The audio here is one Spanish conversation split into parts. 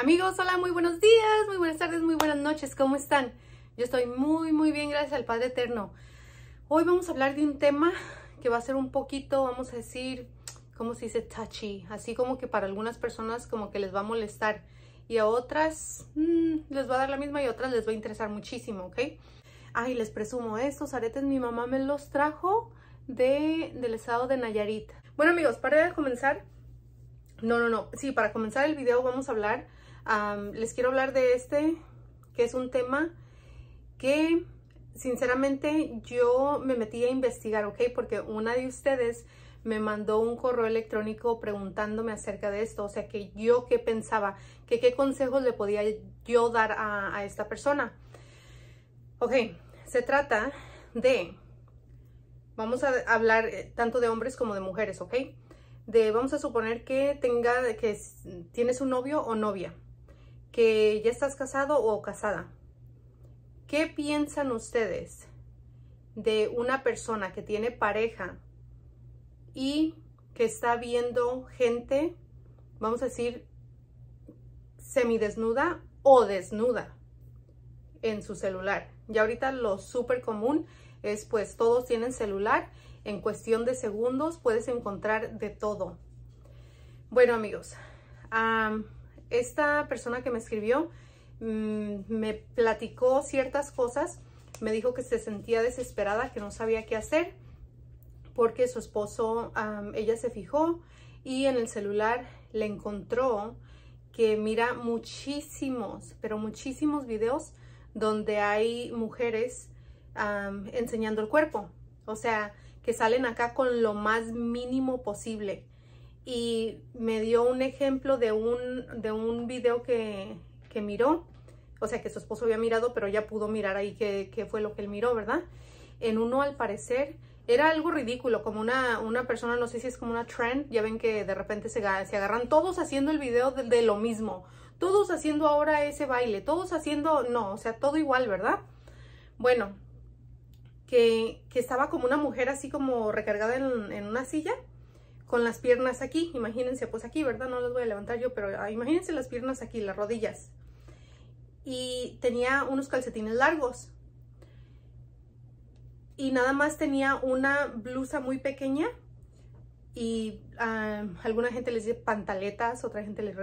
Amigos, hola, muy buenos días, muy buenas tardes, muy buenas noches, ¿cómo están? Yo estoy muy, muy bien, gracias al Padre Eterno. Hoy vamos a hablar de un tema que va a ser un poquito, vamos a decir, como se dice, touchy, así como que para algunas personas como que les va a molestar y a otras mm, les va a dar la misma y a otras les va a interesar muchísimo, ¿ok? Ay, les presumo, estos aretes mi mamá me los trajo de, del estado de Nayarit. Bueno amigos, para comenzar, no, no, no, sí, para comenzar el video vamos a hablar les quiero hablar de este, que es un tema que sinceramente yo me metí a investigar, ¿ok? Porque una de ustedes me mandó un correo electrónico preguntándome acerca de esto, o sea, que yo qué pensaba, que qué consejos le podía yo dar a, a esta persona. Ok, se trata de, vamos a hablar eh, tanto de hombres como de mujeres, ¿ok? De, vamos a suponer que tenga, que tienes un novio o novia, que ya estás casado o casada. ¿Qué piensan ustedes de una persona que tiene pareja y que está viendo gente, vamos a decir, semidesnuda o desnuda en su celular? Ya ahorita lo súper común es pues todos tienen celular, en cuestión de segundos puedes encontrar de todo. Bueno amigos, esta persona que me escribió mm, me platicó ciertas cosas, me dijo que se sentía desesperada, que no sabía qué hacer, porque su esposo, ella se fijó y en el celular le encontró que mira muchísimos, pero muchísimos videos donde hay mujeres enseñando el cuerpo. O sea, que salen acá con lo más mínimo posible y me dio un ejemplo de un, de un video que, miró, o sea que su esposo había mirado, pero ya pudo mirar ahí qué, fue lo que él miró, ¿verdad? En uno al parecer era algo ridículo, como una, una, persona, no sé si es como una trend, ya ven que de repente se, se agarran todos haciendo el video de, lo mismo, todos haciendo ahora ese baile, todos haciendo, no, o sea, todo igual, ¿verdad? Bueno, que, estaba como una mujer así como recargada en una silla con las piernas aquí, imagínense, pues aquí, ¿verdad? No las voy a levantar yo, pero ah, imagínense las piernas aquí, las rodillas. Y tenía unos calcetines largos. Y nada más tenía una blusa muy pequeña y ah, alguna gente les dice pantaletas, otra gente les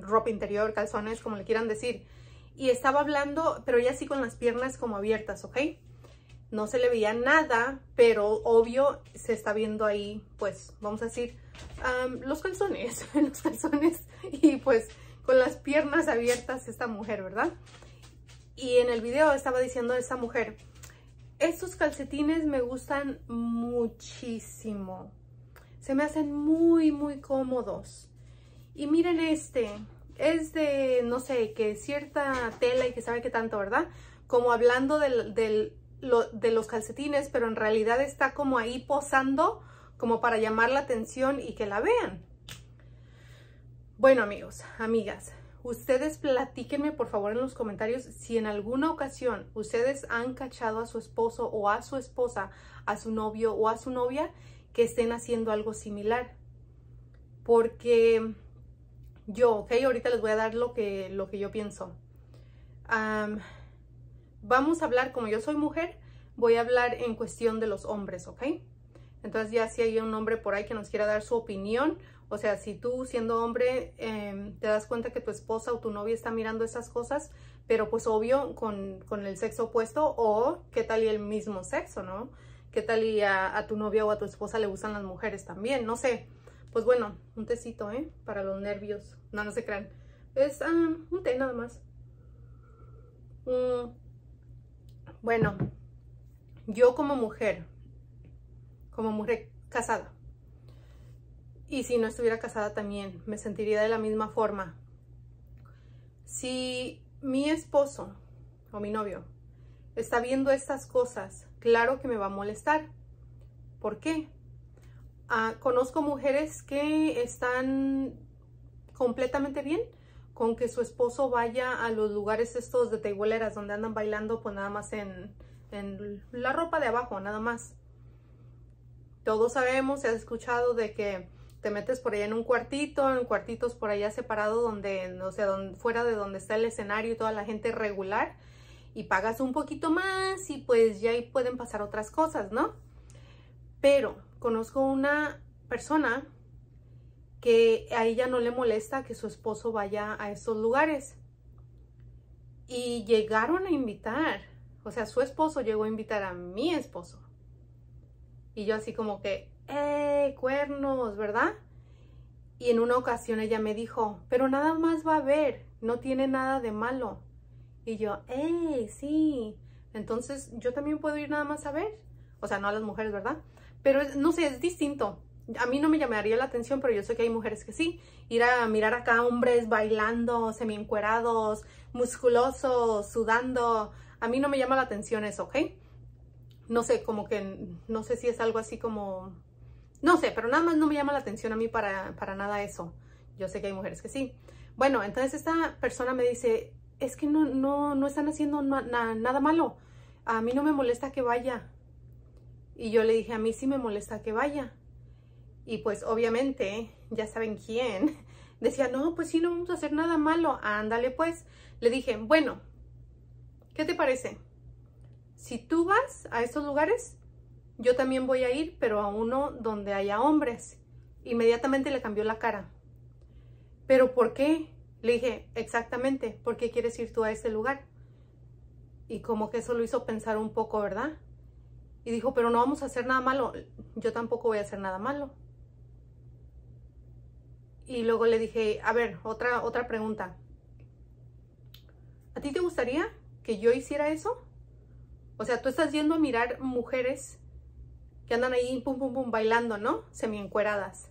ropa interior, calzones, como le quieran decir. Y estaba hablando, pero ya sí con las piernas como abiertas, ¿ok? no se le veía nada, pero obvio se está viendo ahí, pues, vamos a decir, los calzones, los calzones y pues con las piernas abiertas esta mujer, ¿verdad? Y en el video estaba diciendo esta mujer, estos calcetines me gustan muchísimo. Se me hacen muy, muy cómodos. Y miren este, es de, no sé, que cierta tela y que sabe qué tanto, ¿verdad? Como hablando del lo, de los calcetines, pero en realidad está como ahí posando como para llamar la atención y que la vean. Bueno amigos, amigas, ustedes platíquenme por favor en los comentarios si en alguna ocasión ustedes han cachado a su esposo o a su esposa, a su novio o a su novia que estén haciendo algo similar. Porque yo, ok, ahorita les voy a dar lo que, lo que yo pienso vamos a hablar, como yo soy mujer, voy a hablar en cuestión de los hombres, ¿ok? Entonces ya si hay un hombre por ahí que nos quiera dar su opinión, o sea, si tú siendo hombre em, te das cuenta que tu esposa o tu novia está mirando esas cosas, pero pues obvio con, el sexo opuesto o qué tal y el mismo sexo, ¿no? ¿Qué tal y a, tu novia o a tu esposa le gustan las mujeres también? No sé. Pues bueno, un tecito, ¿eh? Para los nervios. No, no se crean. Es ah, un té nada más. Mm. Bueno, yo como mujer, como mujer casada, y si no estuviera casada también, me sentiría de la misma forma. Si mi esposo o mi novio está viendo estas cosas, claro que me va a molestar. ¿Por qué? Ah, conozco mujeres que están completamente bien con que su esposo vaya a los lugares estos de teiboleras donde andan bailando, pues nada más en, en la ropa de abajo, nada más. Todos sabemos, se ha escuchado de que te metes por allá en un cuartito, en cuartitos por allá separado donde, no sé, donde, fuera de donde está el escenario y toda la gente regular y pagas un poquito más y pues ya ahí pueden pasar otras cosas, ¿no? Pero conozco una persona que a ella no le molesta que su esposo vaya a esos lugares. Y llegaron a invitar, o sea, su esposo llegó a invitar a mi esposo. Y yo así como que, ¡eh, cuernos, ¿verdad? Y en una ocasión ella me dijo, pero nada más va a ver. no tiene nada de malo. Y yo, ¡eh, sí! Entonces yo también puedo ir nada más a ver. O sea, no a las mujeres, ¿verdad? Pero no sé, es distinto a mí no me llamaría la atención, pero yo sé que hay mujeres que sí. Ir a mirar acá hombres bailando, semi encuerados, musculosos, sudando. A mí no me llama la atención eso, ¿ok? No sé, como que, no sé si es algo así como, no sé, pero nada más no me llama la atención a mí para, para nada eso. Yo sé que hay mujeres que sí. Bueno, entonces esta persona me dice, es que no, no, no están haciendo nada malo. A mí no me molesta que vaya. Y yo le dije, a mí sí me molesta que vaya y pues obviamente, ya saben quién, decía, no, pues sí, no vamos a hacer nada malo, ándale pues. Le dije, bueno, ¿qué te parece? Si tú vas a estos lugares, yo también voy a ir, pero a uno donde haya hombres. Inmediatamente le cambió la cara. ¿Pero por qué? Le dije, exactamente, ¿por qué quieres ir tú a ese lugar? Y como que eso lo hizo pensar un poco, ¿verdad? Y dijo, pero no vamos a hacer nada malo. Yo tampoco voy a hacer nada malo. Y luego le dije, a ver, otra, otra pregunta. ¿A ti te gustaría que yo hiciera eso? O sea, tú estás yendo a mirar mujeres que andan ahí pum pum pum bailando, ¿no? encueradas.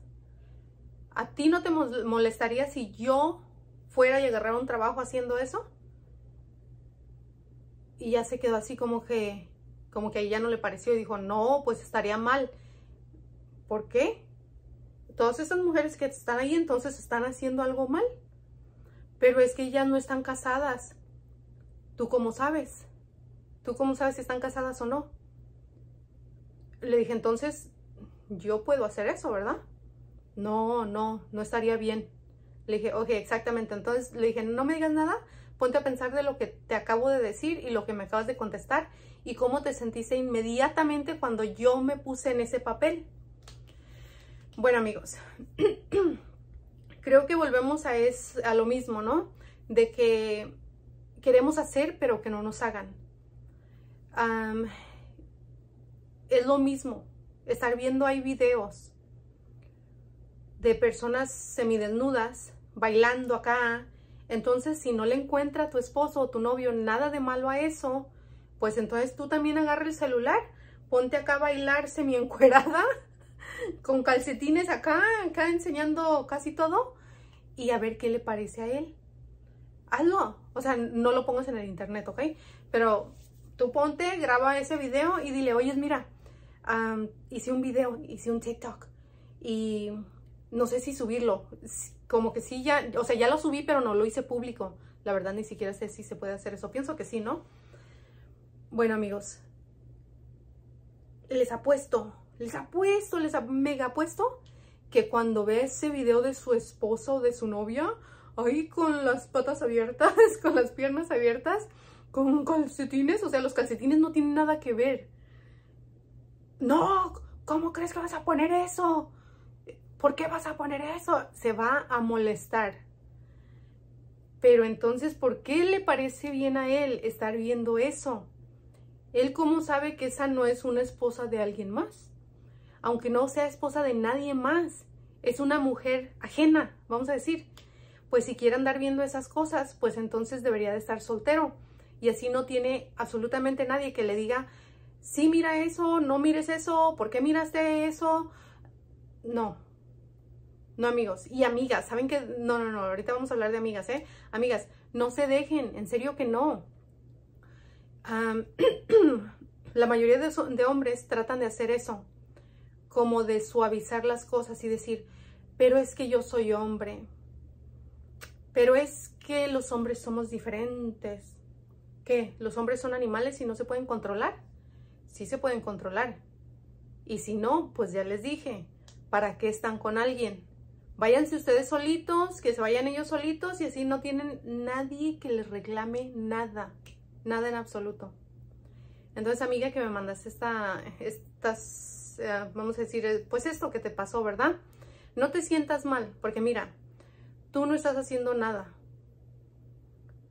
¿A ti no te molestaría si yo fuera y agarrara un trabajo haciendo eso? Y ya se quedó así como que como que a ella no le pareció y dijo, "No, pues estaría mal." ¿Por qué? todas esas mujeres que están ahí entonces están haciendo algo mal. Pero es que ya no están casadas. ¿Tú cómo sabes? ¿Tú cómo sabes si están casadas o no? Le dije, entonces, yo puedo hacer eso, ¿verdad? No, no, no estaría bien. Le dije, ok, exactamente. Entonces le dije, no me digas nada, ponte a pensar de lo que te acabo de decir y lo que me acabas de contestar y cómo te sentiste inmediatamente cuando yo me puse en ese papel. Bueno amigos, creo que volvemos a, es, a lo mismo, ¿no? De que queremos hacer pero que no nos hagan. es lo mismo, estar viendo hay videos de personas semidesnudas bailando acá. Entonces, si no le encuentra a tu esposo o tu novio nada de malo a eso, pues entonces tú también agarra el celular, ponte acá a bailar semi encuerada con calcetines acá, acá enseñando casi todo y a ver qué le parece a él. Hazlo, o sea, no lo pongas en el internet, ¿ok? Pero tú ponte, graba ese video y dile, oye, mira, hice un video, hice un TikTok y no sé si subirlo. Como que sí, ya, o sea, ya lo subí, pero no lo hice público. La verdad, ni siquiera sé si se puede hacer eso. Pienso que sí, ¿no? Bueno, amigos, les apuesto les puesto, les ha mega apuesto que cuando ve ese video de su esposo o de su novia, ahí con las patas abiertas, con las piernas abiertas, con calcetines, o sea, los calcetines no tienen nada que ver. No, ¿cómo crees que vas a poner eso? ¿Por qué vas a poner eso? Se va a molestar. Pero entonces, ¿por qué le parece bien a él estar viendo eso? ¿Él cómo sabe que esa no es una esposa de alguien más? aunque no sea esposa de nadie más, es una mujer ajena, vamos a decir. Pues si quiere andar viendo esas cosas, pues entonces debería de estar soltero. Y así no tiene absolutamente nadie que le diga, sí mira eso, no mires eso, ¿por qué miraste eso? No. No, amigos. Y amigas, ¿saben que No, no, no, ahorita vamos a hablar de amigas, ¿eh? Amigas, no se dejen, en serio que no. la mayoría de hombres tratan de hacer eso, como de suavizar las cosas y decir, pero es que yo soy hombre, pero es que los hombres somos diferentes. ¿Qué? ¿Los hombres son animales y no se pueden controlar? Sí se pueden controlar. Y si no, pues ya les dije, ¿para qué están con alguien? Váyanse ustedes solitos, que se vayan ellos solitos y así no tienen nadie que les reclame nada, nada en absoluto. Entonces, amiga, que me mandaste esta, estas eh, vamos a decir, eh, pues esto que te pasó, ¿verdad? No te sientas mal, porque mira, tú no estás haciendo nada.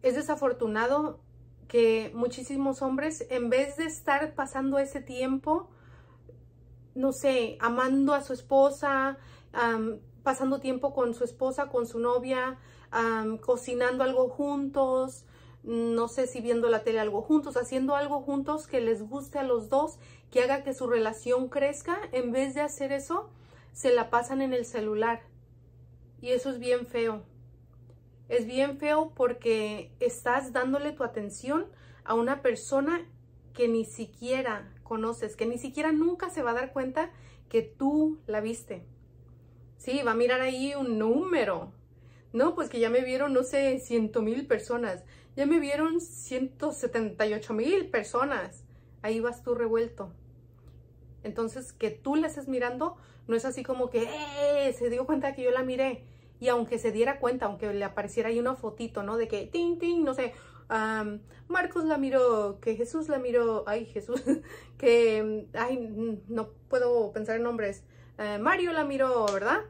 Es desafortunado que muchísimos hombres, en vez de estar pasando ese tiempo, no sé, amando a su esposa, pasando tiempo con su esposa, con su novia, cocinando algo juntos, no sé si viendo la tele algo juntos, haciendo algo juntos que les guste a los dos, que haga que su relación crezca, en vez de hacer eso, se la pasan en el celular. Y eso es bien feo. Es bien feo porque estás dándole tu atención a una persona que ni siquiera conoces, que ni siquiera nunca se va a dar cuenta que tú la viste. Sí, va a mirar ahí un número, no, pues que ya me vieron, no sé, ciento mil personas. Ya me vieron ocho mil personas. Ahí vas tú revuelto. Entonces, que tú la estés mirando, no es así como que ¡Eh! se dio cuenta que yo la miré. Y aunque se diera cuenta, aunque le apareciera ahí una fotito, ¿no? De que, ting, ting, no sé, Marcos la miró, que Jesús la miró, ay, Jesús, que, mm, ay, mm, no puedo pensar en nombres, eh, Mario la miró, ¿verdad?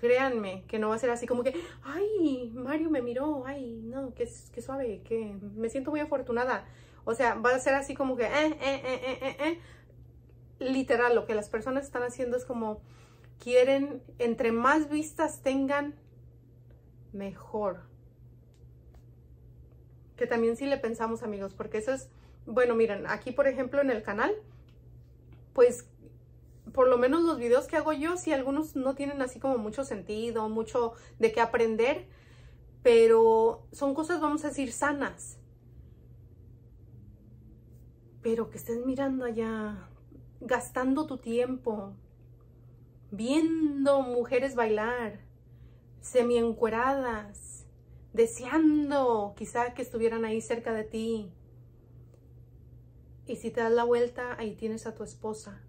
créanme que no va a ser así como que, ay, Mario me miró, ay, no, qué, qué suave, que me siento muy afortunada. O sea, va a ser así como que, eh, eh, eh, literal, lo que las personas están haciendo es como quieren, entre más vistas tengan, mejor. Que también sí le pensamos, amigos, porque eso es, bueno, miren, aquí por ejemplo en el canal, pues por lo menos los videos que hago yo, sí, algunos no tienen así como mucho sentido, mucho de qué aprender, pero son cosas, vamos a decir, sanas. Pero que estés mirando allá, gastando tu tiempo, viendo mujeres bailar, semiencueradas, deseando quizá que estuvieran ahí cerca de ti. Y si te das la vuelta, ahí tienes a tu esposa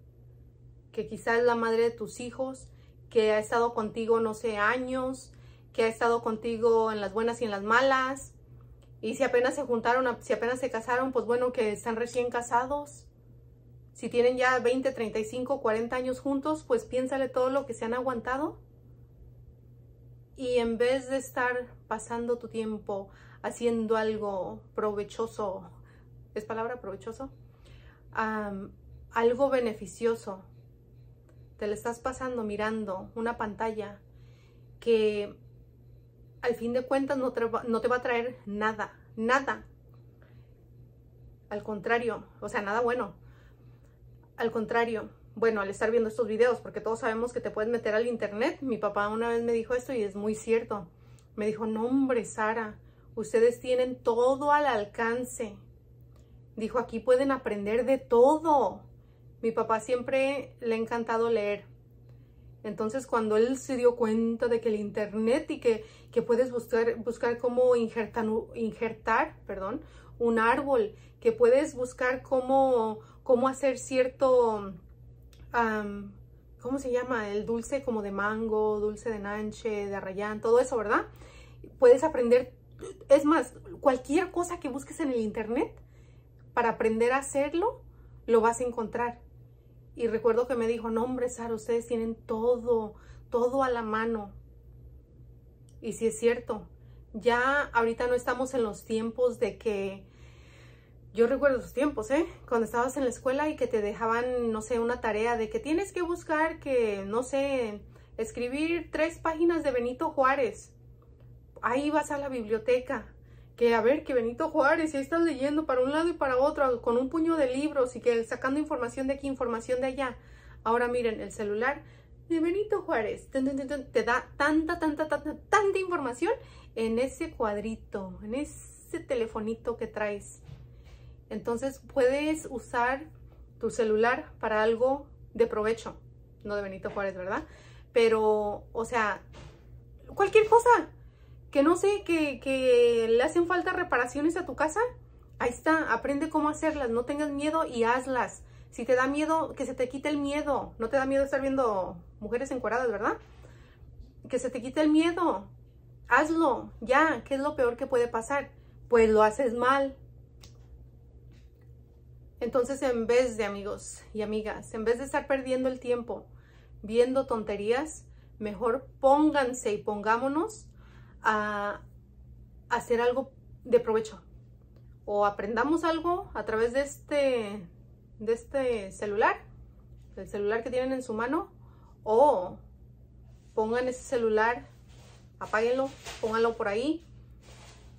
que quizás es la madre de tus hijos, que ha estado contigo, no sé, años, que ha estado contigo en las buenas y en las malas. Y si apenas se juntaron, si apenas se casaron, pues bueno, que están recién casados. Si tienen ya 20, 35, 40 años juntos, pues piénsale todo lo que se han aguantado. Y en vez de estar pasando tu tiempo haciendo algo provechoso, ¿es palabra provechoso? algo beneficioso, te la estás pasando mirando una pantalla que al fin de cuentas no te, va, no te va a traer nada, nada. Al contrario, o sea, nada bueno. Al contrario, bueno, al estar viendo estos videos, porque todos sabemos que te puedes meter al internet. Mi papá una vez me dijo esto y es muy cierto. Me dijo, no hombre, Sara, ustedes tienen todo al alcance. Dijo, aquí pueden aprender de todo. Mi papá siempre le ha encantado leer. Entonces cuando él se dio cuenta de que el internet y que, que puedes buscar, buscar cómo injertar perdón, un árbol, que puedes buscar cómo, cómo hacer cierto, ¿cómo se llama? El dulce como de mango, dulce de nanche, de arrayán, todo eso, ¿verdad? Puedes aprender, es más, cualquier cosa que busques en el internet para aprender a hacerlo, lo vas a encontrar. Y recuerdo que me dijo, no hombre, Sara, ustedes tienen todo, todo a la mano. Y si sí es cierto, ya ahorita no estamos en los tiempos de que, yo recuerdo esos tiempos, ¿eh? Cuando estabas en la escuela y que te dejaban, no sé, una tarea de que tienes que buscar que, no sé, escribir tres páginas de Benito Juárez. Ahí vas a la biblioteca que a ver, que Benito Juárez, ahí estás leyendo para un lado y para otro, con un puño de libros y que sacando información de aquí, información de allá. Ahora miren, el celular de Benito Juárez te da tanta, tanta, tanta, tanta información en ese cuadrito, en ese telefonito que traes. Entonces puedes usar tu celular para algo de provecho, no de Benito Juárez, ¿verdad? Pero, o sea, cualquier cosa, que no sé, que, le hacen falta reparaciones a tu casa, ahí está, aprende cómo hacerlas, no tengas miedo y hazlas. Si te da miedo, que se te quite el miedo. No te da miedo estar viendo mujeres encuadradas, ¿verdad? Que se te quite el miedo. Hazlo, ya. ¿Qué es lo peor que puede pasar? Pues lo haces mal. Entonces, en vez de amigos y amigas, en vez de estar perdiendo el tiempo viendo tonterías, mejor pónganse y pongámonos a hacer algo de provecho. O aprendamos algo a través de este, de este celular, el celular que tienen en su mano, o pongan ese celular, apáguenlo, pónganlo por ahí,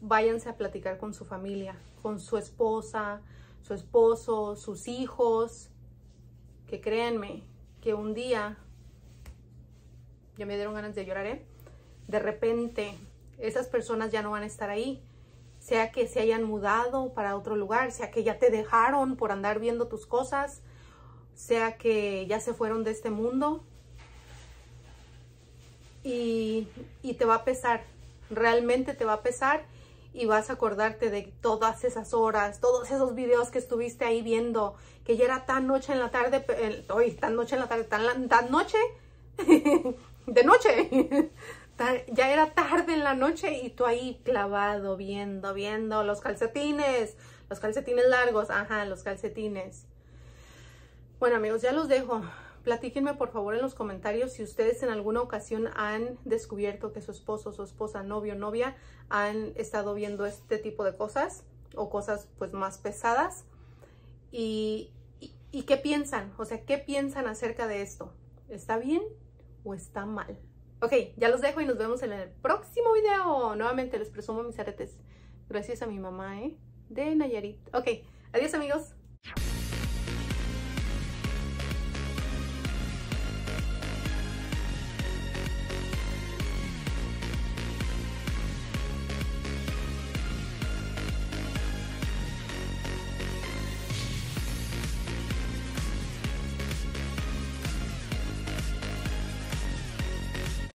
váyanse a platicar con su familia, con su esposa, su esposo, sus hijos, que créanme que un día, ya me dieron ganas de llorar, ¿eh? de repente esas personas ya no van a estar ahí, sea que se hayan mudado para otro lugar, sea que ya te dejaron por andar viendo tus cosas, sea que ya se fueron de este mundo. Y, te va a pesar, realmente te va a pesar y vas a acordarte de todas esas horas, todos esos videos que estuviste ahí viendo, que ya era tan noche en la tarde, hoy tan noche en la tarde, tan, tan noche, de noche, ya era tarde en la noche y tú ahí clavado, viendo, viendo los calcetines, los calcetines largos, ajá, los calcetines. Bueno amigos, ya los dejo. Platíquenme por favor en los comentarios si ustedes en alguna ocasión han descubierto que su esposo, su esposa, novio, novia han estado viendo este tipo de cosas o cosas pues más pesadas y, y qué piensan, o sea, qué piensan acerca de esto. ¿Está bien o está mal? Ok, ya los dejo y nos vemos en el próximo video. Nuevamente les presumo mis aretes. Gracias a mi mamá, ¿eh? De Nayarit. Ok, adiós amigos.